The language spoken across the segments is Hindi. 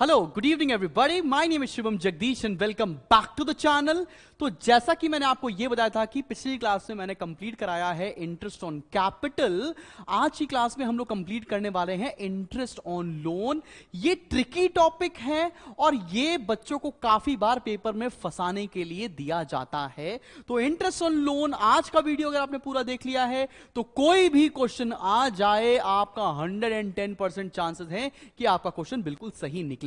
hello good evening everybody my name is Shivam Jagdish and welcome back to the channel तो जैसा कि मैंने आपको यह बताया था कि पिछली क्लास में मैंने कंप्लीट कराया है इंटरेस्ट ऑन कैपिटल आज की क्लास में हम लोग कंप्लीट करने वाले हैं इंटरेस्ट ऑन लोन ये ट्रिकी टॉपिक है और ये बच्चों को काफी बार पेपर में फंसाने के लिए दिया जाता है तो इंटरेस्ट ऑन लोन आज का वीडियो अगर आपने पूरा देख लिया है तो कोई भी क्वेश्चन आ जाए आपका हंड्रेड चांसेस है कि आपका क्वेश्चन बिल्कुल सही निकले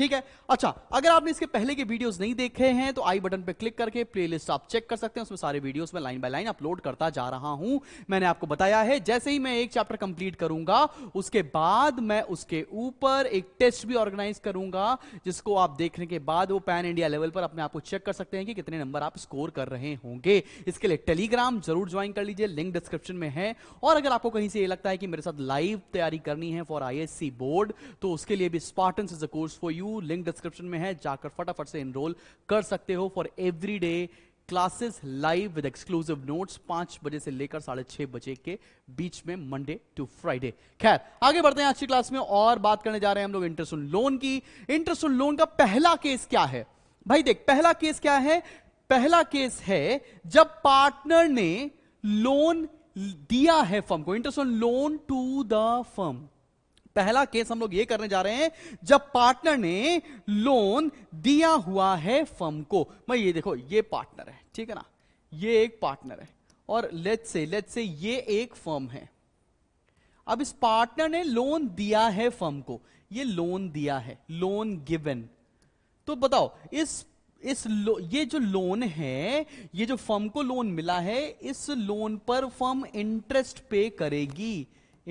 ठीक है अच्छा अगर आपने इसके पहले के वीडियोस नहीं देखे हैं तो आई बटन पर क्लिक करके प्लेलिस्ट आप चेक कर सकते हैं उसमें सारे वीडियोस में लाइन बाय लाइन अपलोड करता जा रहा हूं मैंने आपको बताया है जैसे ही मैं एक चैप्टर कंप्लीट करूंगा उसके बाद मैं उसके ऊपर एक टेस्ट भी ऑर्गेनाइज करूंगा जिसको आप देखने के बाद वो पैन इंडिया लेवल पर अपने आप को चेक कर सकते हैं कि कितने नंबर आप स्कोर कर रहे होंगे इसके लिए टेलीग्राम जरूर ज्वाइन कर लीजिए लिंक डिस्क्रिप्शन में है और अगर आपको कहीं से ये लगता है कि मेरे साथ लाइव तैयारी करनी है फॉर आई बोर्ड तो उसके लिए भी Spartan is a course for you to link description में है जाकर फटाफट से एनरोल कर सकते हो for every day classes live with exclusive notes पांच बजे से लेकर साढ़े छह बजे के बीच में मंडे टू फ्राइडे खैर आगे बढ़ते हैं आज की क्लास में और बात करने जा रहे हैं हम लोग इंटरेस्ट ऑन लोन की इंटरेस्ट ऑन लोन का पहला केस क्या है भाई देख पहला केस क्या है पहला केस है जब पार्टनर ने लोन दिया है फर्म को interest on loan to the firm पहला केस हम लोग ये करने जा रहे हैं जब पार्टनर ने लोन दिया हुआ है फर्म को मैं ये देखो ये पार्टनर है ठीक है ना ये एक पार्टनर है और लेट से लेट से ये एक फर्म है अब इस पार्टनर ने लोन दिया है फर्म को ये लोन दिया है लोन गिवन तो बताओ इस इस लो, ये जो लोन है ये जो फर्म को लोन मिला है इस लोन पर फर्म इंटरेस्ट पे करेगी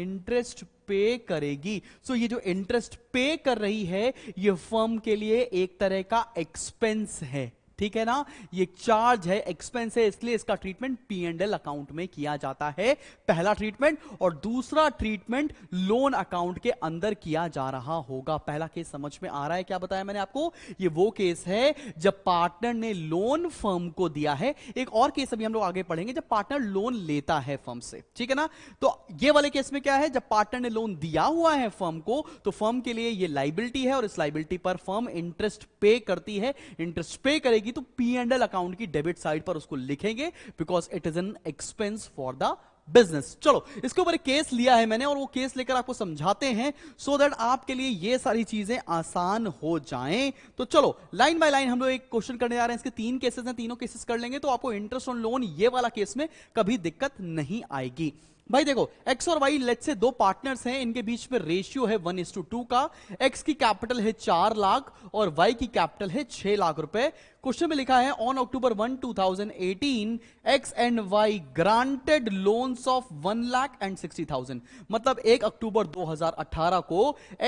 इंटरेस्ट पे करेगी सो so, ये जो इंटरेस्ट पे कर रही है ये फर्म के लिए एक तरह का एक्सपेंस है ठीक है ना ये चार्ज है एक्सपेंस है इसलिए इसका treatment P and L account में किया जाता है पहला ट्रीटमेंट और दूसरा ट्रीटमेंट लोन अकाउंट के अंदर किया जा रहा होगा पहला केस समझ में आ रहा है क्या बताया मैंने आपको ये वो केस है जब पार्टनर ने लोन फर्म को दिया है एक और केस अभी हम लोग आगे पढ़ेंगे जब पार्टनर लोन लेता है फर्म से ठीक है ना तो ये वाले केस में क्या है जब पार्टनर ने लोन दिया हुआ है फर्म को तो फर्म के लिए ये लाइबिलिटी है और इस लाइबिलिटी पर फर्म इंटरेस्ट पे करती है इंटरेस्ट पे करेगी आएगी तो पी एंड एल अकाउंट की डेबिट साइड पर उसको लिखेंगे because it is an expense for the business चलो इसके ऊपर केस लिया है मैंने और वो केस लेकर आपको समझाते हैं सो so दैट आपके लिए ये सारी चीजें आसान हो जाएं तो चलो लाइन बाय लाइन हम लोग एक क्वेश्चन करने जा रहे हैं इसके तीन केसेस हैं तीनों केसेस कर लेंगे तो आपको इंटरेस्ट ऑन लोन ये वाला केस में कभी दिक्कत नहीं आएगी भाई देखो एक्स और वाई लेट से दो पार्टनर्स हैं इनके बीच में रेशियो है वन इस टू टू का एक्स की कैपिटल है चार लाख और वाई की कैपिटल है छह लाख रुपए क्वेश्चन में लिखा है on October one two thousand eighteen X and Y granted loans of one lakh and sixty thousand मतलब एक अक्टूबर दो हजार अठारह को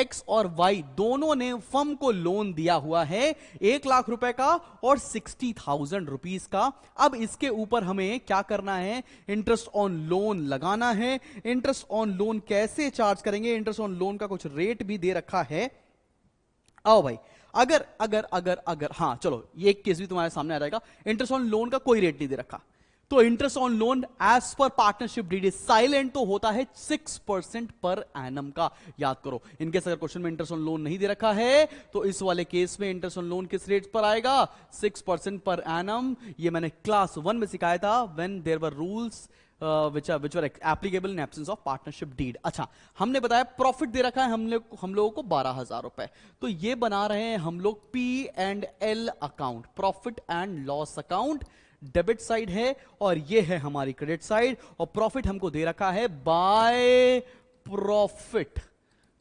एक्स और वाई दोनों ने फर्म को लोन दिया हुआ है एक लाख रुपए का और सिक्सटी थाउजेंड रुपीज का अब इसके ऊपर हमें क्या करना है इंटरेस्ट ऑन लोन लगाना है इंटरेस्ट ऑन लोन कैसे चार्ज करेंगे इंटरेस्ट ऑन लोन का कुछ रेट भी दे रखा है आओ भाई अगर अगर अगर अगर हाँ चलो ये एक केस भी तुम्हारे सामने आ जाएगा इंटरेस्ट ऑन लोन का कोई रेट नहीं दे रखा तो interest on loan as per partnership deed silent तो होता है सिक्स परसेंट पर एनम का याद करो इनकेस अगर क्वेश्चन में इंटरेस्ट ऑन लोन नहीं दे रखा है तो इस वाले केस में इंटरेस्ट ऑन लोन किस रेट पर आएगा सिक्स परसेंट पर एनम ये मैंने क्लास वन में सिखाया था when there were rules which are which were applicable in absence of partnership deed अच्छा हमने बताया प्रॉफिट दे रखा है हम लोग हम लोगों को बारह हजार रुपए तो ये बना रहे हैं हम लोग P and L account profit and loss account debit side है और ये है हमारी क्रेडिट साइड और प्रॉफिट हमको दे रखा है बाय प्रॉफिट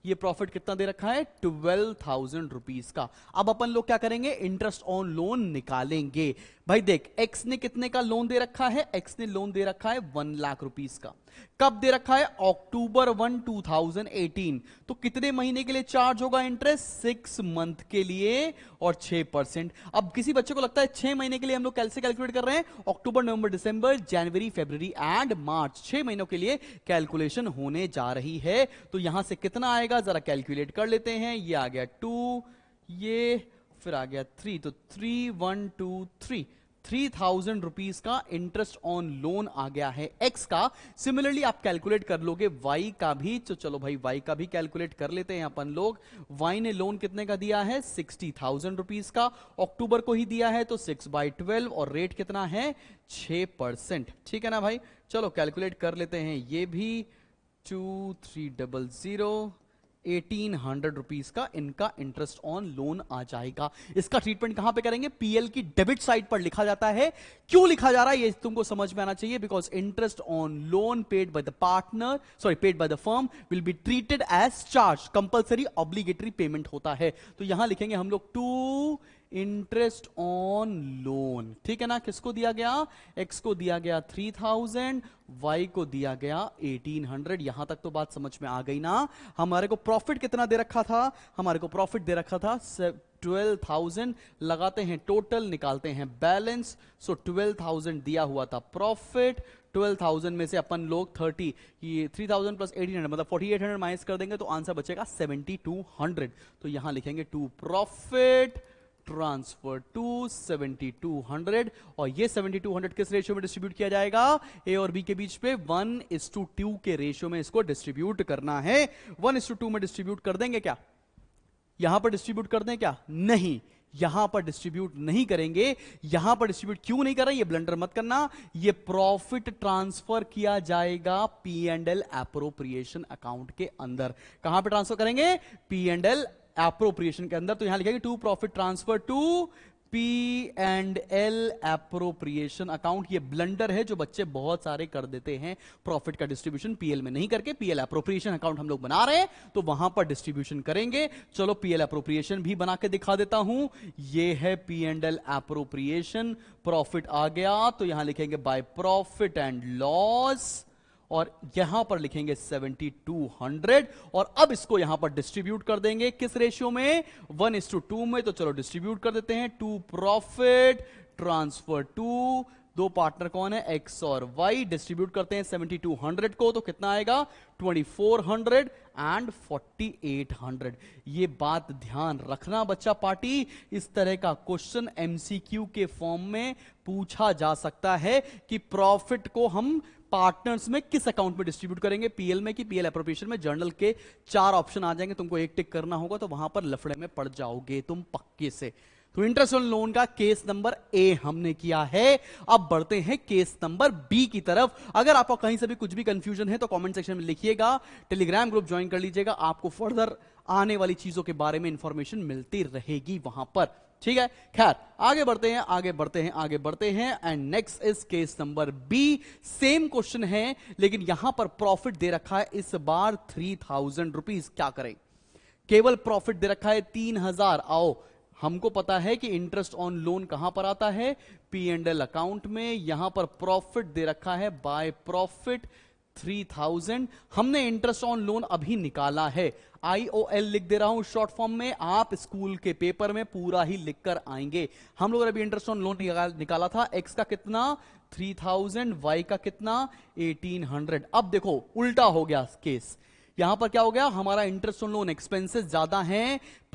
ये प्रॉफिट कितना दे रखा है ट्वेल्व थाउजेंड रुपीज का अब अपन लोग क्या करेंगे इंटरेस्ट ऑन लोन निकालेंगे भाई देख एक्स ने कितने का लोन दे रखा है एक्स ने लोन दे रखा है वन लाख रुपीज का कब दे रखा है October one two thousand eighteen तो कितने महीने के लिए चार्ज होगा इंटरेस्ट सिक्स मंथ के लिए और छह परसेंट अब किसी बच्चे को लगता है छह महीने के लिए हम लोग कैसे कैलकुलेट कर रहे हैं अक्टूबर नवंबर दिसंबर जनवरी फेब्रवरी एंड मार्च छह महीनों के लिए कैलकुलेशन होने जा रही है तो यहां से कितना आएगा आएगा जरा कैलकुलेट कर लेते हैं ये आ गया टू ये फिर आ गया थ्री तो three one two three three thousand rupees का इंटरेस्ट ऑन लोन आ गया है एक्स का सिमिलरली आप कैलकुलेट कर लोगे वाई का भी तो चलो भाई वाई का भी कैलकुलेट कर लेते हैं अपन लोग वाई ने लोन कितने का दिया है सिक्सटी थाउजेंड रुपीज का अक्टूबर को ही दिया है तो सिक्स बाई ट्वेल्व और रेट कितना है छ परसेंट ठीक है ना भाई चलो कैलकुलेट कर लेते हैं ये भी two three double zero eighteen hundred rupees का इनका इंटरेस्ट ऑन लोन आ जाएगा इसका ट्रीटमेंट कहां पे करेंगे पीएल की डेबिट साइड पर लिखा जाता है क्यों लिखा जा रहा है ये तुमको समझ में आना चाहिए because interest on loan paid by the partner sorry paid by the firm will be treated as charge compulsory obligatory payment होता है तो यहां लिखेंगे हम लोग टू इंटरेस्ट ऑन लोन ठीक है ना किसको दिया गया एक्स को दिया गया थ्री थाउजेंड वाई को दिया गया एटीन हंड्रेड यहां तक तो बात समझ में आ गई ना हमारे को प्रॉफिट कितना दे रखा था हमारे को प्रॉफिट दे रखा था ट्वेल्व थाउजेंड लगाते हैं टोटल निकालते हैं बैलेंस सो ट्वेल्व थाउजेंड दिया हुआ था प्रॉफिट ट्वेल्व थाउजेंड में से अपन लोग थर्टी ये three thousand plus eighteen hundred मतलब फोर्टी एट हंड्रेड माइनस कर देंगे तो आंसर बचेगा सेवेंटी टू हंड्रेड तो यहां लिखेंगे टू प्रॉफिट ट्रांसफर टू 7200 और ये 7200 किस रेशियो में डिस्ट्रीब्यूट किया जाएगा ए और बी के बीच पे वन इस टू टू के रेशियो में इसको डिस्ट्रीब्यूट करना है वन इस टू टू में डिस्ट्रीब्यूट कर देंगे क्या यहां पर डिस्ट्रीब्यूट कर दें क्या नहीं यहां पर डिस्ट्रीब्यूट नहीं करेंगे यहां पर डिस्ट्रीब्यूट क्यों नहीं कर रहे ये ब्लंडर मत करना ये प्रॉफिट ट्रांसफर किया जाएगा P and L appropriation account के अंदर कहां पे ट्रांसफर करेंगे पी एंड एल एप्रोप्रिएशन के अंदर तो यहां लिखा है to profit transfer to P and L appropriation account ये ब्लंडर है जो बच्चे बहुत सारे कर देते हैं प्रॉफिट का डिस्ट्रीब्यूशन पीएल में नहीं करके पीएल एप्रोप्रिएशन अकाउंट हम लोग बना रहे हैं तो वहां पर डिस्ट्रीब्यूशन करेंगे चलो पीएल एप्रोप्रिएशन भी बना के दिखा देता हूं ये है P and L appropriation profit आ गया तो यहां लिखेंगे बाय प्रॉफिट एंड लॉस और यहां पर लिखेंगे 7200 और अब इसको यहां पर डिस्ट्रीब्यूट कर देंगे किस रेशियो में वन इस टू टू में तो चलो डिस्ट्रीब्यूट कर देते हैं टू प्रॉफिट ट्रांसफर टू दो पार्टनर कौन है एक्स और वाई डिस्ट्रीब्यूट करते हैं 7200 को तो कितना आएगा 2400 एंड 4800 ये बात ध्यान रखना बच्चा पार्टी इस तरह का क्वेश्चन एमसीक्यू के फॉर्म में पूछा जा सकता है कि प्रॉफिट को हम पार्टनर्स में किस अकाउंट में डिस्ट्रीब्यूट करेंगे पीएल में कि पीएल अप्रोप्रिएशन में जर्नल के चार ऑप्शन आ जाएंगे तुमको एक टिक करना होगा तो वहां पर लफड़े में पड़ जाओगे तुम पक्के से तो इंटरेस्ट ऑन लोन का केस नंबर ए हमने किया है अब बढ़ते हैं केस नंबर बी की तरफ अगर आपको कहीं से भी कुछ भी कंफ्यूजन है तो कमेंट सेक्शन में लिखिएगा टेलीग्राम ग्रुप ज्वाइन कर लीजिएगा आपको फर्दर आने वाली चीजों के बारे में इंफॉर्मेशन मिलती रहेगी वहां पर ठीक है खैर आगे बढ़ते हैं आगे बढ़ते हैं आगे बढ़ते हैं and next is case number B same question है लेकिन यहां पर प्रॉफिट दे रखा है इस बार थ्री थाउजेंड रुपीज क्या करें केवल प्रॉफिट दे रखा है तीन हजार आओ हमको पता है कि इंटरेस्ट ऑन लोन कहां पर आता है पी एंड एल अकाउंट में यहां पर प्रॉफिट दे रखा है बाय प्रॉफिट थ्री थाउजेंड हमने इंटरेस्ट ऑन लोन अभी निकाला है एल लिख दे रहा हूं शॉर्ट फॉर्म में आप स्कूल के पेपर में पूरा ही लिखकर आएंगे हम लोग अभी इंटरेस्ट ऑन लोन निकाला था एक्स का कितना थ्री थाउजेंड वाई का कितना एटीन हंड्रेड अब देखो उल्टा हो गया केस यहां पर क्या हो गया हमारा इंटरेस्ट ऑन लोन एक्सपेंसेस ज्यादा है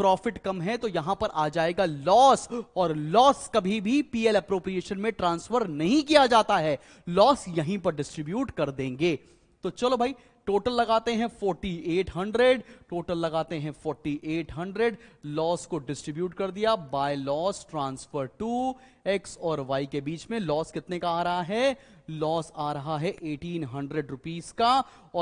प्रॉफिट कम है तो यहां पर आ जाएगा लॉस और लॉस कभी भी पीएल अप्रोप्रिएशन में ट्रांसफर नहीं किया जाता है लॉस यहीं पर डिस्ट्रीब्यूट कर देंगे तो चलो भाई टोटल लगाते हैं 4800 टोटल लगाते हैं 4800 लॉस को डिस्ट्रीब्यूट कर दिया by loss transfer to X और वाई के बीच में लॉस कितने का आ रहा है लॉस आ रहा है एटीन हंड्रेड रुपीज का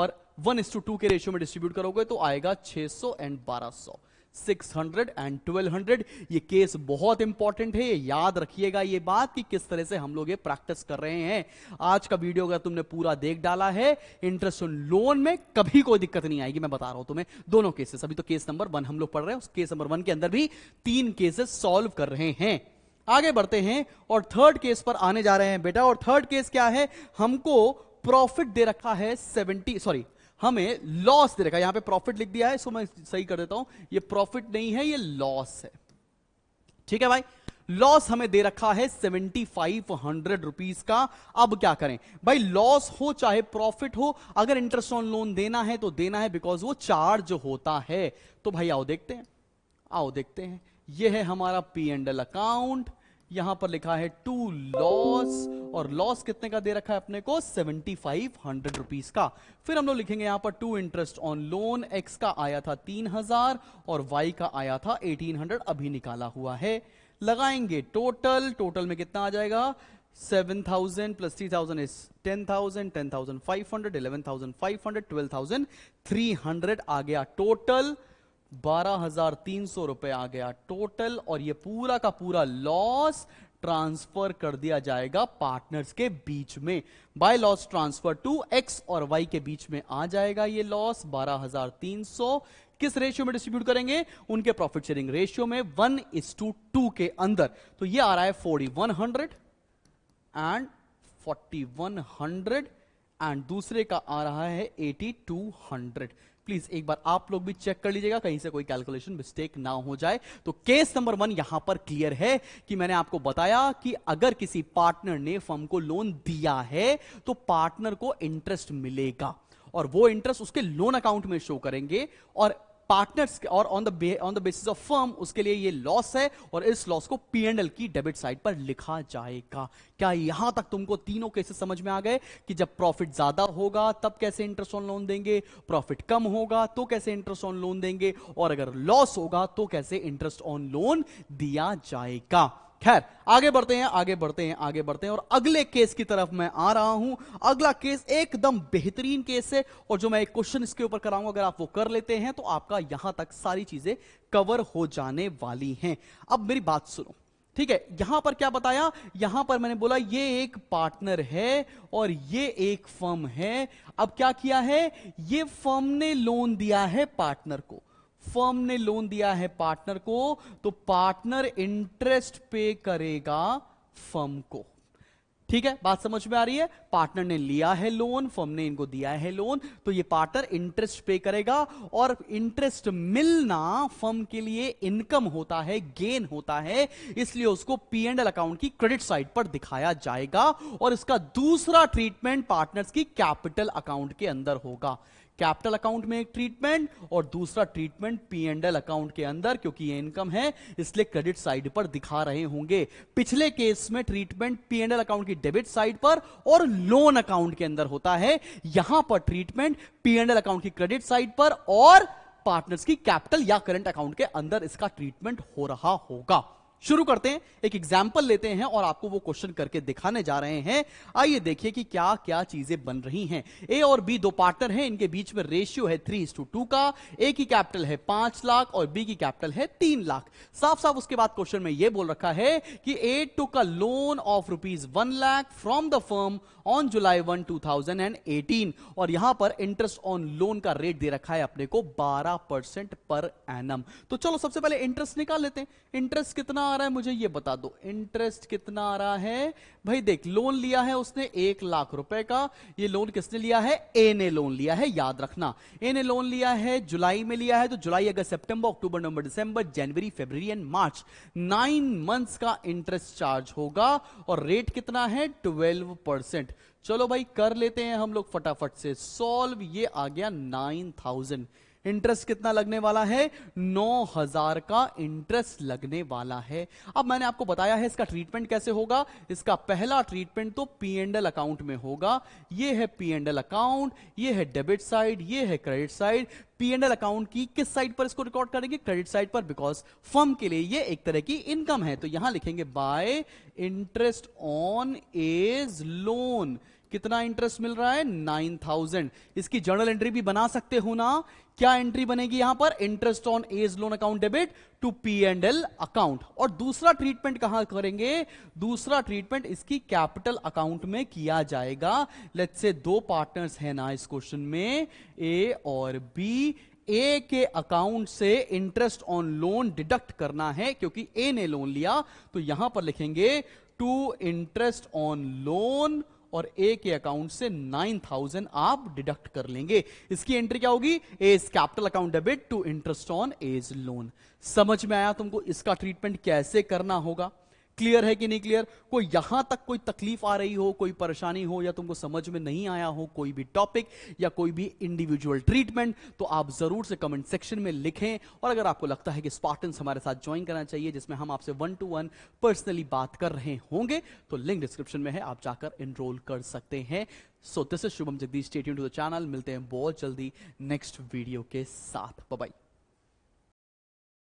और वन इंस टू टू के रेशियो में डिस्ट्रीब्यूट करोगे तो आएगा 600 एंड 1200 600 एंड 1200 ये केस बहुत इंपॉर्टेंट है याद रखिएगा ये बात कि किस तरह से हम लोग ये प्रैक्टिस कर रहे हैं आज का वीडियो अगर तुमने पूरा देख डाला है इंटरेस्ट ऑन लोन में कभी कोई दिक्कत नहीं आएगी मैं बता रहा हूं तुम्हें दोनों केसेस अभी तो केस नंबर वन हम लोग पढ़ रहे हैं उस केस नंबर वन के अंदर भी तीन केसेस सॉल्व कर रहे हैं आगे बढ़ते हैं और थर्ड केस पर आने जा रहे हैं बेटा और थर्ड केस क्या है हमको प्रॉफिट दे रखा है सेवेंटी सॉरी हमें लॉस दे रखा है यहां पे प्रॉफिट लिख दिया है सो मैं सही कर देता हूं ये प्रॉफिट नहीं है ये लॉस है ठीक है भाई लॉस हमें दे रखा है सेवेंटी फाइव हंड्रेड रुपीज का अब क्या करें भाई लॉस हो चाहे प्रॉफिट हो अगर इंटरेस्ट ऑन लोन देना है तो देना है बिकॉज वो चार्ज होता है तो भाई आओ देखते हैं आओ देखते हैं ये है हमारा पी एंड एल अकाउंट यहां पर लिखा है टू लॉस और लॉस कितने का दे रखा है अपने को सेवेंटी फाइव हंड्रेड रुपीज का फिर हम लोग लिखेंगे यहां पर to interest on loan X का आया था तीन हजार और वाई का आया था एटीन हंड्रेड अभी निकाला हुआ है लगाएंगे टोटल टोटल में कितना आ जाएगा 7,000 plus 3,000 is 10,000, 10,500, 11,500, 12,300 आ गया टोटल बारह हजार तीन सौ रुपए आ गया टोटल और ये पूरा का पूरा लॉस ट्रांसफर कर दिया जाएगा पार्टनर्स के बीच में by loss transfer to X और वाई के बीच में आ जाएगा ये लॉस 12,300 किस रेशियो में डिस्ट्रीब्यूट करेंगे उनके प्रॉफिट शेयरिंग रेशियो में वन इज टू टू के अंदर तो ये आ रहा है forty one hundred and forty one hundred and दूसरे का आ रहा है एटी टू हंड्रेड प्लीज एक बार आप लोग भी चेक कर लीजिएगा कहीं से कोई कैलकुलेशन मिस्टेक ना हो जाए तो केस नंबर वन यहां पर क्लियर है कि मैंने आपको बताया कि अगर किसी पार्टनर ने फर्म को लोन दिया है तो पार्टनर को इंटरेस्ट मिलेगा और वो इंटरेस्ट उसके लोन अकाउंट में शो करेंगे और पार्टनर्स और on the on the basis of firm उसके लिए ये लॉस है और इस लॉस को पीएनएल की डेबिट साइड पर लिखा जाएगा क्या यहां तक तुमको तीनों केसेस समझ में आ गए कि जब प्रॉफिट ज्यादा होगा तब कैसे इंटरेस्ट ऑन लोन देंगे प्रॉफिट कम होगा तो कैसे इंटरेस्ट ऑन लोन देंगे और अगर लॉस होगा तो कैसे इंटरेस्ट ऑन लोन दिया जाएगा खैर आगे बढ़ते हैं आगे बढ़ते हैं आगे बढ़ते हैं और अगले केस की तरफ मैं आ रहा हूं अगला केस एकदम बेहतरीन केस है और जो मैं एक क्वेश्चन इसके ऊपर कराऊंगा अगर आप वो कर लेते हैं तो आपका यहां तक सारी चीजें कवर हो जाने वाली हैं अब मेरी बात सुनो ठीक है यहां पर क्या बताया यहां पर मैंने बोला ये एक पार्टनर है और ये एक फर्म है अब क्या किया है ये फर्म ने लोन दिया है पार्टनर को फर्म ने लोन दिया है पार्टनर को तो पार्टनर इंटरेस्ट पे करेगा फर्म को ठीक है बात समझ में आ रही है पार्टनर ने लिया है लोन फर्म ने इनको दिया है लोन तो ये पार्टनर इंटरेस्ट पे करेगा और इंटरेस्ट मिलना फर्म के लिए इनकम होता है गेन होता है इसलिए उसको पी एंड एल अकाउंट की क्रेडिट साइड पर दिखाया जाएगा और इसका दूसरा ट्रीटमेंट पार्टनर्स की कैपिटल अकाउंट के अंदर होगा कैपिटल अकाउंट में एक ट्रीटमेंट और दूसरा treatment P and L account के अंदर क्योंकि ये इनकम है इसलिए क्रेडिट साइड पर दिखा रहे होंगे पिछले केस में treatment P and L account की डेबिट साइड पर और लोन अकाउंट के अंदर होता है यहां पर treatment P and L account की क्रेडिट साइड पर और पार्टनर्स की कैपिटल या करंट अकाउंट के अंदर इसका ट्रीटमेंट हो रहा होगा शुरू करते हैं एक एग्जाम्पल लेते हैं और आपको वो क्वेश्चन करके दिखाने जा रहे हैं आइए देखिए कि क्या क्या चीजें बन रही हैं ए और बी दो पार्टनर हैं इनके बीच में रेशियो है थ्री टू टू का ए की कैपिटल है पांच लाख और बी की कैपिटल है तीन लाख साफ साफ उसके बाद क्वेश्चन में यह बोल रखा है कि ए टू का loan of rupees one lakh from the firm on July one two thousand and eighteen और यहां पर इंटरेस्ट ऑन लोन का रेट दे रखा है अपने को बारह परसेंट पर एनम तो चलो सबसे पहले इंटरेस्ट निकाल लेते हैं इंटरेस्ट कितना आ रहा है मुझे ये बता दो इंटरेस्ट कितना आ रहा है भाई देख लोन लिया है उसने एक लाख रुपए का ये लोन किसने लिया है ए ने लोन लिया है याद रखना ए ने लोन लिया है जुलाई में लिया है तो जुलाई अगस्त सितंबर अक्टूबर नवंबर दिसंबर जनवरी February and March nine months का इंटरेस्ट चार्ज होगा और रेट कितना है ट्वेल्व चलो भाई कर लेते हैं हम लोग फटाफट से सॉल्व ये आ गया नाइन इंटरेस्ट कितना लगने वाला है नौ हजार का इंटरेस्ट लगने वाला है अब मैंने आपको बताया है इसका ट्रीटमेंट कैसे होगा इसका पहला ट्रीटमेंट तो पी एंड एल अकाउंट में होगा ये है पी एंड एल अकाउंट ये है डेबिट साइड ये है credit side P and L account की किस साइड पर इसको रिकॉर्ड करेंगे क्रेडिट साइड पर बिकॉज फर्म के लिए ये एक तरह की इनकम है तो यहां लिखेंगे by interest on X's loan कितना इंटरेस्ट मिल रहा है नाइन थाउजेंड इसकी जर्नल एंट्री भी बना सकते हो ना क्या एंट्री बनेगी यहां पर interest on X's loan account debit to P and L account और दूसरा ट्रीटमेंट कहां करेंगे दूसरा ट्रीटमेंट इसकी कैपिटल अकाउंट में किया जाएगा लेट्स से दो पार्टनर्स हैं ना इस क्वेश्चन में ए और बी ए के अकाउंट से इंटरेस्ट ऑन लोन डिडक्ट करना है क्योंकि ए ने लोन लिया तो यहां पर लिखेंगे टू इंटरेस्ट ऑन लोन और ए के अकाउंट से 9000 आप डिडक्ट कर लेंगे इसकी एंट्री क्या होगी X's capital account debit to interest on X's loan समझ में आया तुमको इसका ट्रीटमेंट कैसे करना होगा क्लियर है कि नहीं क्लियर कोई यहां तक कोई तकलीफ आ रही हो कोई परेशानी हो या तुमको समझ में नहीं आया हो कोई भी टॉपिक या कोई भी इंडिविजुअल ट्रीटमेंट तो आप जरूर से कमेंट सेक्शन में लिखें और अगर आपको लगता है कि स्पार्टन्स हमारे साथ ज्वाइन करना चाहिए जिसमें हम आपसे वन टू वन पर्सनली बात कर रहे होंगे तो लिंक डिस्क्रिप्शन में है आप जाकर एनरोल कर सकते हैं so this is Shubham Jagdish state to the channel मिलते हैं बहुत जल्दी नेक्स्ट वीडियो के साथ बबाई